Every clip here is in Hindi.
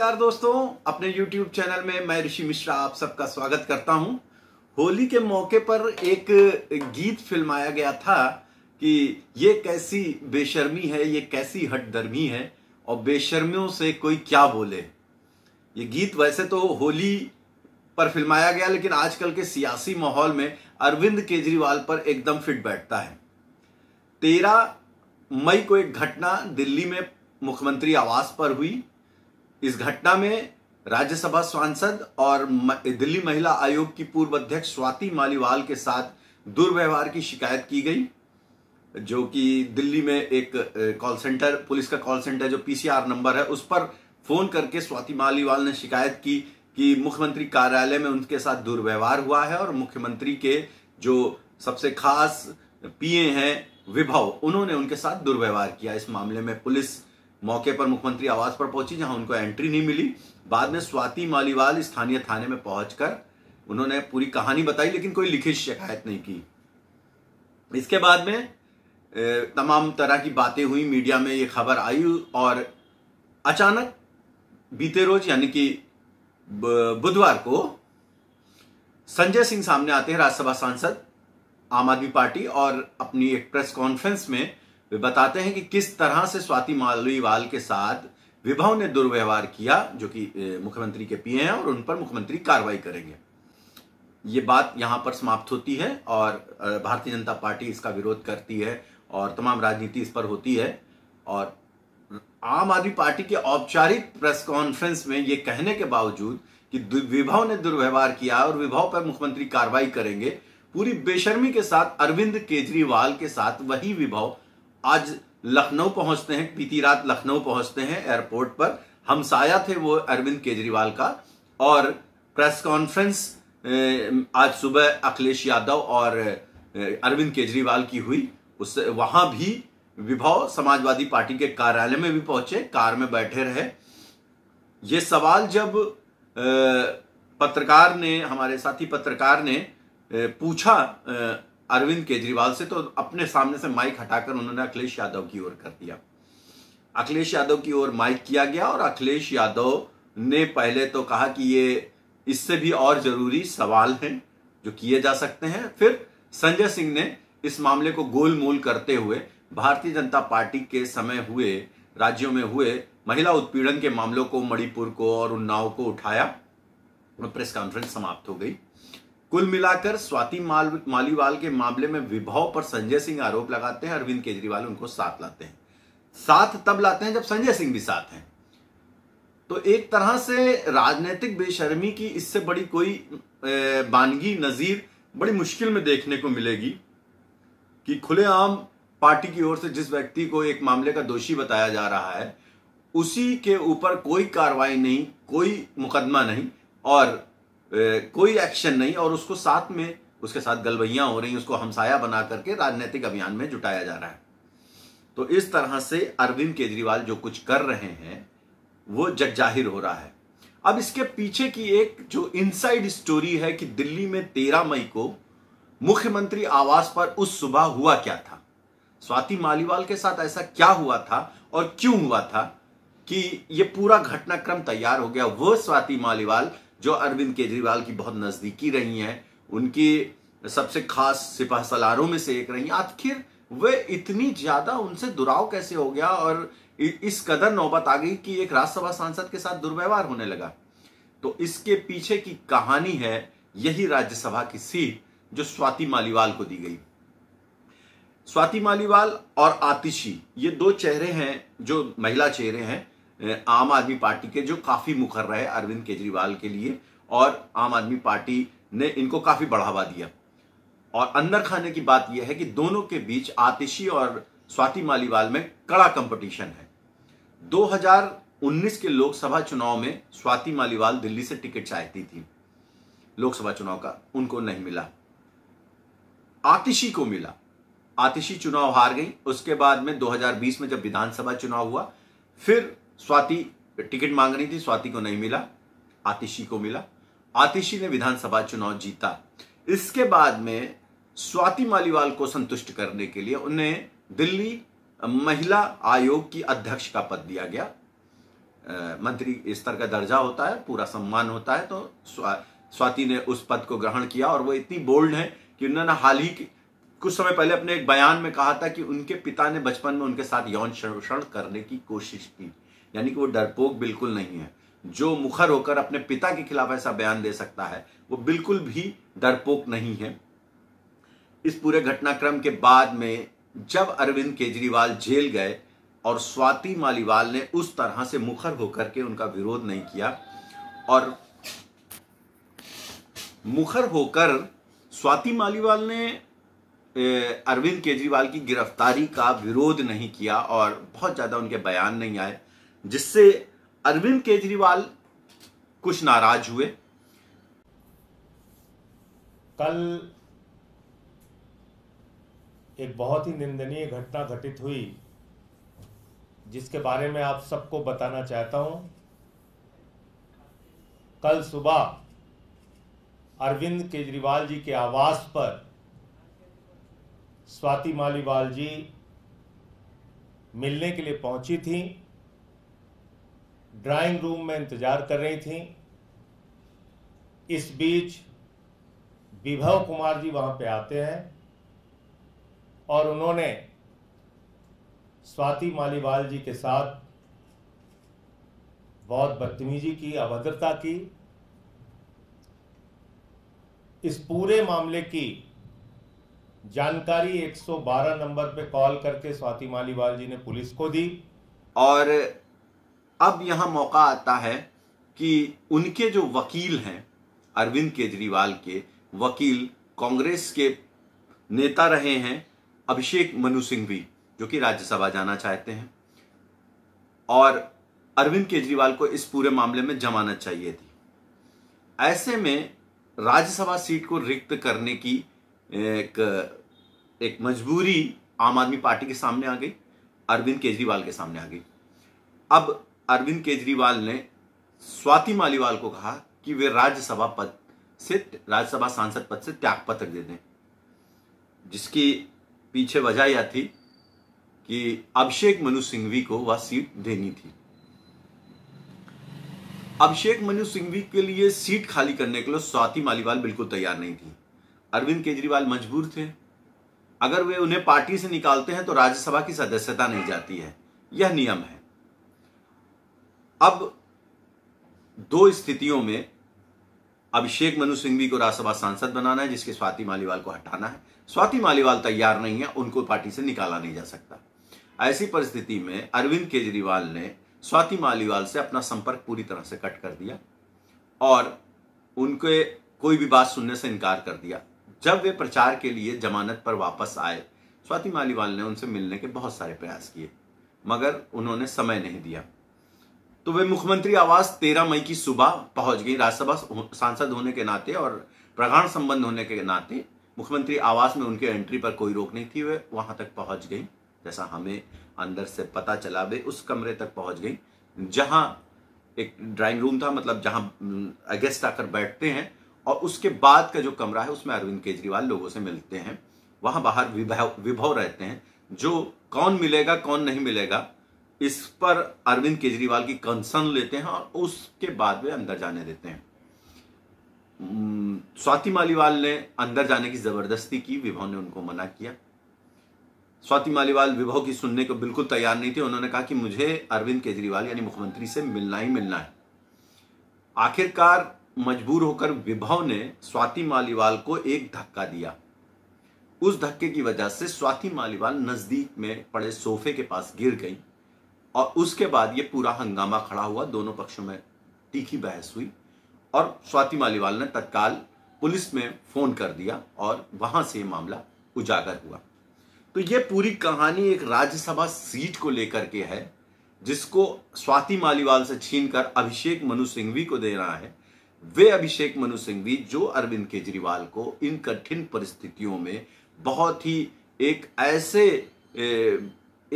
नमस्कार दोस्तों अपने YouTube चैनल में मैं ऋषि मिश्रा आप सबका स्वागत करता हूं होली के मौके पर एक गीत फिल्माया गया था कि ये कैसी बेशर्मी है ये कैसी हट दर्मी है और बेशर्मियों से कोई क्या बोले ये गीत वैसे तो होली पर फिल्माया गया लेकिन आजकल के सियासी माहौल में अरविंद केजरीवाल पर एकदम फिट बैठता है तेरह मई को एक घटना दिल्ली में मुख्यमंत्री आवास पर हुई इस घटना में राज्यसभा सांसद और दिल्ली महिला आयोग की पूर्व अध्यक्ष स्वाति मालीवाल के साथ दुर्व्यवहार की शिकायत की गई जो कि दिल्ली में एक कॉल सेंटर पुलिस का कॉल सेंटर जो पीसीआर नंबर है उस पर फोन करके स्वाति मालीवाल ने शिकायत की कि मुख्यमंत्री कार्यालय में उनके साथ दुर्व्यवहार हुआ है और मुख्यमंत्री के जो सबसे खास पीए हैं विभव उन्होंने उनके साथ दुर्व्यवहार किया इस मामले में पुलिस मौके पर मुख्यमंत्री आवास पर पहुंची जहां उनको एंट्री नहीं मिली बाद में स्वाति मालीवाल स्थानीय थाने में पहुंचकर उन्होंने पूरी कहानी बताई लेकिन कोई लिखित शिकायत नहीं की इसके बाद में तमाम तरह की बातें हुई मीडिया में ये खबर आई और अचानक बीते रोज यानी कि बुधवार को संजय सिंह सामने आते हैं राज्यसभा सांसद आम आदमी पार्टी और अपनी एक प्रेस कॉन्फ्रेंस में वे बताते हैं कि किस तरह से स्वाति मालीवाल के साथ विभव ने दुर्व्यवहार किया जो कि मुख्यमंत्री के पीए हैं और उन पर मुख्यमंत्री कार्रवाई करेंगे ये बात यहाँ पर समाप्त होती है और भारतीय जनता पार्टी इसका विरोध करती है और तमाम राजनीति इस पर होती है और आम आदमी पार्टी के औपचारिक प्रेस कॉन्फ्रेंस में ये कहने के बावजूद कि विभव ने दुर्व्यवहार किया और विभव पर मुख्यमंत्री कार्रवाई करेंगे पूरी बेशर्मी के साथ अरविंद केजरीवाल के साथ वही विभव आज लखनऊ पहुंचते हैं बीती रात लखनऊ पहुंचते हैं एयरपोर्ट पर साया थे वो अरविंद केजरीवाल का और प्रेस कॉन्फ्रेंस आज सुबह अखिलेश यादव और अरविंद केजरीवाल की हुई उस वहां भी विभाव समाजवादी पार्टी के कार्यालय में भी पहुंचे कार में बैठे रहे ये सवाल जब पत्रकार ने हमारे साथी पत्रकार ने पूछा अरविंद केजरीवाल से तो अपने सामने से माइक हटाकर उन्होंने अखिलेश यादव की ओर कर दिया अखिलेश यादव की ओर माइक किया गया और अखिलेश यादव ने पहले तो कहा कि ये इससे भी और जरूरी सवाल हैं जो किए जा सकते हैं फिर संजय सिंह ने इस मामले को गोल मोल करते हुए भारतीय जनता पार्टी के समय हुए राज्यों में हुए महिला उत्पीड़न के मामलों को मणिपुर को और उन्नाव को उठाया प्रेस कॉन्फ्रेंस समाप्त हो गई कुल मिलाकर स्वाति माल, मालीवाल के मामले में विभव पर संजय सिंह आरोप लगाते हैं अरविंद केजरीवाल उनको साथ लाते हैं साथ तब लाते हैं जब संजय सिंह भी साथ हैं तो एक तरह से राजनीतिक बेशर्मी की इससे बड़ी कोई बानगी नजीर बड़ी मुश्किल में देखने को मिलेगी कि खुलेआम पार्टी की ओर से जिस व्यक्ति को एक मामले का दोषी बताया जा रहा है उसी के ऊपर कोई कार्रवाई नहीं कोई मुकदमा नहीं और कोई एक्शन नहीं और उसको साथ में उसके साथ गलवैया हो रही हैं उसको हमसाया बना करके राजनीतिक अभियान में जुटाया जा रहा है तो इस तरह से अरविंद केजरीवाल जो कुछ कर रहे हैं वो जग जाहिर हो रहा है अब इसके पीछे की एक जो इनसाइड स्टोरी है कि दिल्ली में तेरह मई को मुख्यमंत्री आवास पर उस सुबह हुआ क्या था स्वाति मालीवाल के साथ ऐसा क्या हुआ था और क्यों हुआ था कि यह पूरा घटनाक्रम तैयार हो गया वह स्वाति मालीवाल जो अरविंद केजरीवाल की बहुत नज़दीकी रही हैं उनकी सबसे खास सिपाह सलारों में से एक रही आखिर वे इतनी ज़्यादा उनसे दुराव कैसे हो गया और इस कदर नौबत आ गई कि एक राज्यसभा सांसद के साथ दुर्व्यवहार होने लगा तो इसके पीछे की कहानी है यही राज्यसभा की सीट जो स्वाति मालीवाल को दी गई स्वाति मालीवाल और आतिशी ये दो चेहरे हैं जो महिला चेहरे हैं आम आदमी पार्टी के जो काफी मुखर रहे अरविंद केजरीवाल के लिए और आम आदमी पार्टी ने इनको काफी बढ़ावा दिया और अंदर खाने की बात यह है कि दोनों के बीच आतिशी और स्वाति मालीवाल में कड़ा कंपटीशन है 2019 के लोकसभा चुनाव में स्वाति मालीवाल दिल्ली से टिकट चाहती थी लोकसभा चुनाव का उनको नहीं मिला आतिशी को मिला आतिशी चुनाव हार गई उसके बाद में 2020 में जब विधानसभा चुनाव हुआ फिर स्वाति टिकट मांग रही थी स्वाति को नहीं मिला आतिशी को मिला आतिशी ने विधानसभा चुनाव जीता इसके बाद में स्वाति मालीवाल को संतुष्ट करने के लिए उन्हें दिल्ली महिला आयोग की अध्यक्ष का पद दिया गया मंत्री स्तर का दर्जा होता है पूरा सम्मान होता है तो स्वा, स्वाति ने उस पद को ग्रहण किया और वो इतनी बोल्ड है कि उन्होंने हाल ही कुछ समय पहले अपने एक बयान में कहा था कि उनके पिता ने बचपन में उनके साथ यौन शोषण करने की कोशिश की यानी कि वो डरपोक बिल्कुल नहीं है जो मुखर होकर अपने पिता के खिलाफ ऐसा बयान दे सकता है वो बिल्कुल भी डरपोक नहीं है इस पूरे घटनाक्रम के बाद में जब अरविंद केजरीवाल जेल गए और स्वाति मालीवाल ने उस तरह से मुखर होकर के उनका विरोध नहीं किया और मुखर होकर स्वाति मालीवाल ने अरविंद केजरीवाल की गिरफ्तारी का विरोध नहीं किया और बहुत ज़्यादा उनके बयान नहीं आए जिससे अरविंद केजरीवाल कुछ नाराज हुए कल एक बहुत ही निंदनीय घटना घटित हुई जिसके बारे में आप सबको बताना चाहता हूं कल सुबह अरविंद केजरीवाल जी के आवास पर स्वाति मालीवाल जी मिलने के लिए पहुंची थीं ड्राइंग रूम में इंतज़ार कर रही थीं इस बीच विभव कुमार जी वहां पे आते हैं और उन्होंने स्वाति मालीवाल जी के साथ बहुत बदतमीजी की अभद्रता की इस पूरे मामले की जानकारी 112 नंबर पे कॉल करके स्वाति मालीवाल जी ने पुलिस को दी और अब यहां मौका आता है कि उनके जो वकील हैं अरविंद केजरीवाल के वकील कांग्रेस के नेता रहे हैं अभिषेक मनु सिंह भी जो कि राज्यसभा जाना चाहते हैं और अरविंद केजरीवाल को इस पूरे मामले में जमानत चाहिए थी ऐसे में राज्यसभा सीट को रिक्त करने की एक एक मजबूरी आम आदमी पार्टी के सामने आ गई अरविंद केजरीवाल के सामने आ गई अब अरविंद केजरीवाल ने स्वाति मालीवाल को कहा कि वे राज्यसभा पद से राज्यसभा सांसद पद से त्याग पत्र दे दें जिसकी पीछे वजह यह थी कि अभिषेक मनु सिंघवी को वह सीट देनी थी अभिषेक मनु सिंघवी के लिए सीट खाली करने के लिए स्वाति मालीवाल बिल्कुल तैयार नहीं थी अरविंद केजरीवाल मजबूर थे अगर वे उन्हें पार्टी से निकालते हैं तो राज्यसभा की सदस्यता नहीं जाती है यह नियम है अब दो स्थितियों में अभिषेक मनु सिंघवी को राज्यसभा सांसद बनाना है जिसके स्वाति मालीवाल को हटाना है स्वाति मालीवाल तैयार नहीं है उनको पार्टी से निकाला नहीं जा सकता ऐसी परिस्थिति में अरविंद केजरीवाल ने स्वाति मालीवाल से अपना संपर्क पूरी तरह से कट कर दिया और उनके कोई भी बात सुनने से इनकार कर दिया जब वे प्रचार के लिए जमानत पर वापस आए स्वाति मालीवाल ने उनसे मिलने के बहुत सारे प्रयास किए मगर उन्होंने समय नहीं दिया तो वे मुख्यमंत्री आवास 13 मई की सुबह पहुंच गई राज्यसभा सांसद होने के नाते और प्रगाढ़ संबंध होने के नाते मुख्यमंत्री आवास में उनके एंट्री पर कोई रोक नहीं थी वे वहां तक पहुंच गई जैसा हमें अंदर से पता चला वे उस कमरे तक पहुंच गई जहां एक ड्राइंग रूम था मतलब जहां गेस्ट आकर बैठते हैं और उसके बाद का जो कमरा है उसमें अरविंद केजरीवाल लोगों से मिलते हैं वहां बाहर विभव विभव रहते हैं जो कौन मिलेगा कौन नहीं मिलेगा इस पर अरविंद केजरीवाल की कंसर्न लेते हैं और उसके बाद वे अंदर जाने देते हैं स्वाति मालीवाल ने अंदर जाने की जबरदस्ती की विभव ने उनको मना किया स्वाति मालीवाल विभव की सुनने को बिल्कुल तैयार नहीं थे उन्होंने कहा कि मुझे अरविंद केजरीवाल यानी मुख्यमंत्री से मिलना ही मिलना है आखिरकार मजबूर होकर विभव ने स्वाति मालीवाल को एक धक्का दिया उस धक्के की वजह से स्वाति मालीवाल नजदीक में पड़े सोफे के पास गिर गई और उसके बाद ये पूरा हंगामा खड़ा हुआ दोनों पक्षों में तीखी बहस हुई और स्वाति मालीवाल ने तत्काल पुलिस में फोन कर दिया और वहां से मामला उजागर हुआ तो ये पूरी कहानी एक राज्यसभा सीट को लेकर के है जिसको स्वाति मालीवाल से छीनकर अभिषेक मनु सिंघवी को दे रहा है वे अभिषेक मनु सिंघवी जो अरविंद केजरीवाल को इन कठिन परिस्थितियों में बहुत ही एक ऐसे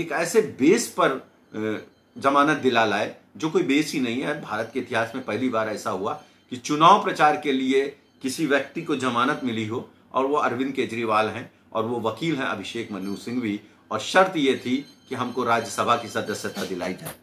एक ऐसे बेस पर जमानत दिला लाए जो कोई बेस ही नहीं है भारत के इतिहास में पहली बार ऐसा हुआ कि चुनाव प्रचार के लिए किसी व्यक्ति को जमानत मिली हो और वो अरविंद केजरीवाल हैं और वो वकील हैं अभिषेक मनु भी और शर्त ये थी कि हमको राज्यसभा की सदस्यता दिलाई जाए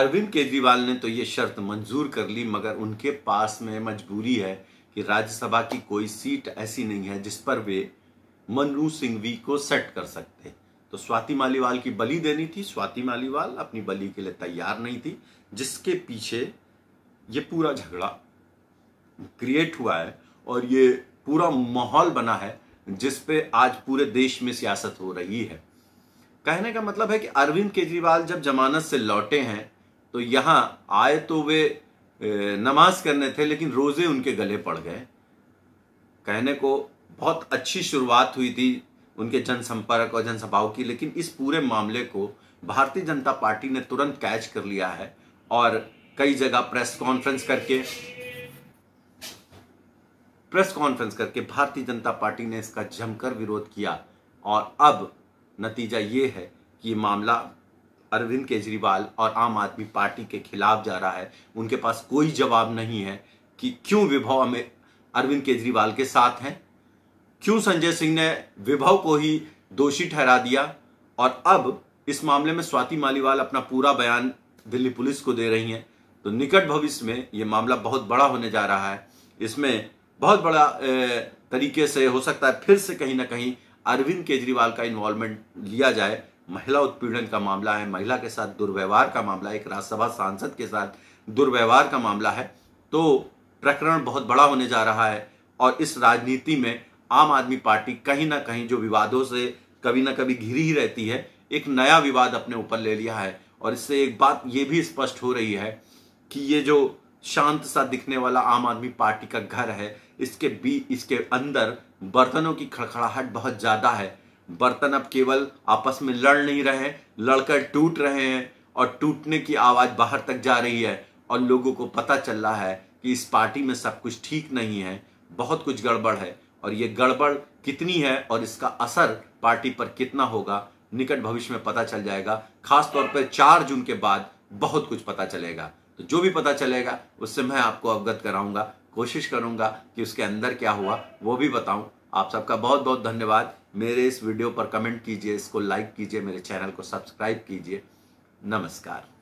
अरविंद केजरीवाल ने तो ये शर्त मंजूर कर ली मगर उनके पास में मजबूरी है कि राज्यसभा की कोई सीट ऐसी नहीं है जिस पर वे मनु सिंघवी को सेट कर सकते तो स्वाति मालीवाल की बलि देनी थी स्वाति मालीवाल अपनी बलि के लिए तैयार नहीं थी जिसके पीछे ये पूरा झगड़ा क्रिएट हुआ है और ये पूरा माहौल बना है जिस पे आज पूरे देश में सियासत हो रही है कहने का मतलब है कि अरविंद केजरीवाल जब जमानत से लौटे हैं तो यहां आए तो वे नमाज करने थे लेकिन रोज़े उनके गले पड़ गए कहने को बहुत अच्छी शुरुआत हुई थी उनके जनसंपर्क और जनसभाओं की लेकिन इस पूरे मामले को भारतीय जनता पार्टी ने तुरंत कैच कर लिया है और कई जगह प्रेस कॉन्फ्रेंस करके प्रेस कॉन्फ्रेंस करके भारतीय जनता पार्टी ने इसका जमकर विरोध किया और अब नतीजा ये है कि ये मामला अरविंद केजरीवाल और आम आदमी पार्टी के खिलाफ जा रहा है उनके पास कोई जवाब नहीं है कि क्यों विभव अरविंद केजरीवाल के साथ हैं क्यों संजय सिंह ने विभव को ही दोषी ठहरा दिया और अब इस मामले में स्वाति मालीवाल अपना पूरा बयान दिल्ली पुलिस को दे रही हैं तो निकट भविष्य में यह मामला बहुत बड़ा होने जा रहा है इसमें बहुत बड़ा तरीके से हो सकता है फिर से कहीं ना कहीं अरविंद केजरीवाल का इन्वॉल्वमेंट लिया जाए महिला उत्पीड़न का मामला है महिला के साथ दुर्व्यवहार का मामला है एक राज्यसभा सांसद के साथ दुर्व्यवहार का मामला है तो प्रकरण बहुत बड़ा होने जा रहा है और इस राजनीति में आम आदमी पार्टी कहीं ना कहीं जो विवादों से कभी ना कभी घिरी ही रहती है एक नया विवाद अपने ऊपर ले लिया है और इससे एक बात ये भी स्पष्ट हो रही है कि ये जो शांत सा दिखने वाला आम आदमी पार्टी का घर है इसके बी इसके अंदर बर्तनों की खड़खड़ाहट बहुत ज़्यादा है बर्तन अब केवल आपस में लड़ नहीं रहे लड़कर टूट रहे हैं और टूटने की आवाज़ बाहर तक जा रही है और लोगों को पता चल रहा है कि इस पार्टी में सब कुछ ठीक नहीं है बहुत कुछ गड़बड़ है और ये गड़बड़ कितनी है और इसका असर पार्टी पर कितना होगा निकट भविष्य में पता चल जाएगा खासतौर पर चार जून के बाद बहुत कुछ पता चलेगा तो जो भी पता चलेगा उससे मैं आपको अवगत कराऊंगा कोशिश करूंगा कि उसके अंदर क्या हुआ वो भी बताऊं आप सबका बहुत बहुत धन्यवाद मेरे इस वीडियो पर कमेंट कीजिए इसको लाइक कीजिए मेरे चैनल को सब्सक्राइब कीजिए नमस्कार